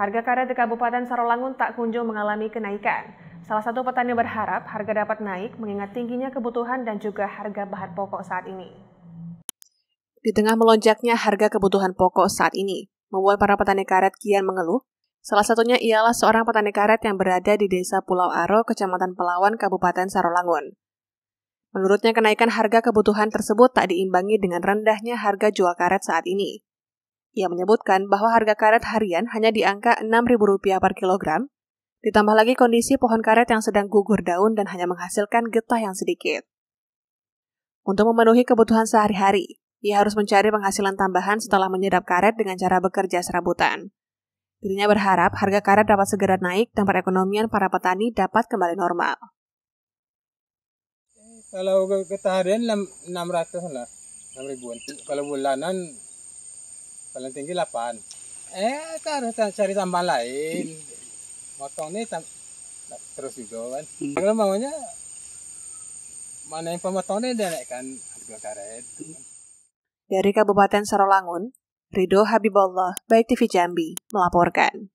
Harga karet di Kabupaten Sarolangun tak kunjung mengalami kenaikan. Salah satu petani berharap harga dapat naik mengingat tingginya kebutuhan dan juga harga bahan pokok saat ini. Di tengah melonjaknya harga kebutuhan pokok saat ini, membuat para petani karet kian mengeluh. Salah satunya ialah seorang petani karet yang berada di Desa Pulau Aro, Kecamatan Pelawan, Kabupaten Sarolangun. Menurutnya kenaikan harga kebutuhan tersebut tak diimbangi dengan rendahnya harga jual karet saat ini. Ia menyebutkan bahwa harga karet harian hanya di angka Rp6.000 per kilogram, ditambah lagi kondisi pohon karet yang sedang gugur daun dan hanya menghasilkan getah yang sedikit. Untuk memenuhi kebutuhan sehari-hari, ia harus mencari penghasilan tambahan setelah menyedap karet dengan cara bekerja serabutan. Dirinya berharap harga karet dapat segera naik dan perekonomian para petani dapat kembali normal. Kalau getah harian 600 lah, 6 ribuan. Kalau bulanan paling tinggi 8 eh taruh cari tambahan lain motong ini tam terus juga kan hmm. kalau maunya mana yang ini dia kan harga karet dari Kabupaten Sarolangun, Rido Habibullah, Baik TV Jambi, melaporkan.